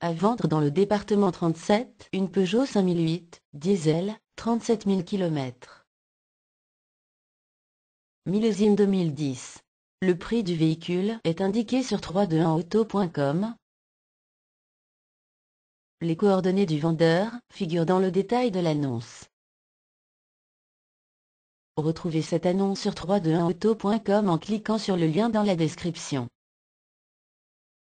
À vendre dans le département 37, une Peugeot 5008, diesel, 37 000 km. Millésime 2010. Le prix du véhicule est indiqué sur 321auto.com. Les coordonnées du vendeur figurent dans le détail de l'annonce. Retrouvez cette annonce sur 321auto.com en cliquant sur le lien dans la description.